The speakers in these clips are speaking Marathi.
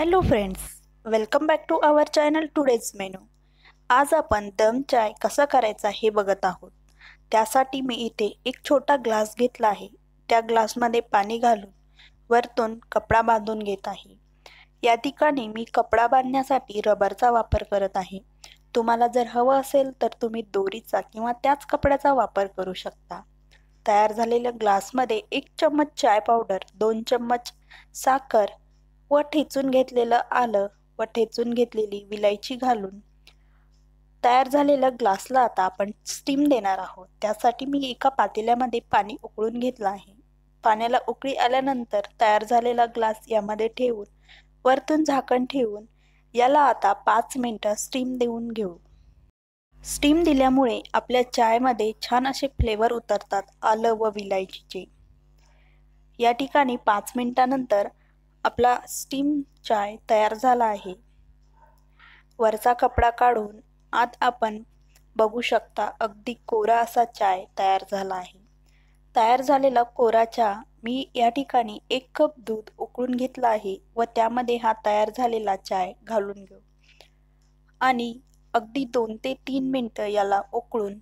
hello friends welcome back to our channel today's menu आज आपण दम चाय कसा करायचा हे बघत आहोत त्यासाठी मी इथे एक छोटा ग्लास घेतला आहे त्या ग्लासमध्ये पाणी घालून वरतून कपडा बांधून घेत आहे या ठिकाणी मी कपडा बांधण्यासाठी रबरचा वापर करत आहे तुम्हाला जर हवं असेल तर तुम्ही दोरीचा किंवा त्याच कपड्याचा वापर करू शकता तयार झालेल्या ग्लासमध्ये एक चम्मच चाय पावडर दोन चम्मच साखर व ठेचून घेतलेलं आलं व ठेचून घेतलेली विलायची घालून तयार झालेल्या ग्लासला आता आपण स्टीम देणार आहोत त्यासाठी मी एका पातेल्यामध्ये पाणी उकळून घेतलं आहे पाण्याला उकळी आल्यानंतर तयार झालेला ग्लास यामध्ये ठेवून वरतून झाकण ठेवून याला आता पाच मिनटं स्टीम देऊन घेऊ स्टीम दिल्यामुळे आपल्या चायमध्ये छान असे फ्लेवर उतरतात आलं व विलायचीचे या ठिकाणी पाच मिनटानंतर आपला स्टीम चाय तयार झाला आहे वरचा कपडा काढून आत आपण बघू शकता अगदी कोरा असा चाय तयार झाला आहे तयार झालेला कोरा चहा मी या ठिकाणी एक कप दूध उकळून घेतला आहे व त्यामध्ये हा तयार झालेला चाय घालून घेऊ आणि अगदी दोन ते तीन मिनटं याला उकळून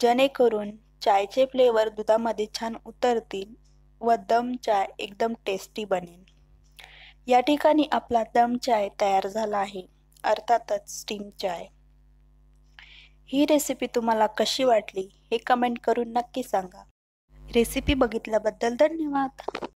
जेणेकरून चायचे फ्लेवर दुधामध्ये छान उतरतील व दम चाय एकदम टेस्टी बनेल या ठिकाणी आपला दम चाय तयार झाला आहे अर्थातच स्टीम चाय ही रेसिपी तुम्हाला कशी वाटली हे कमेंट करून नक्की सांगा रेसिपी बघितल्याबद्दल धन्यवाद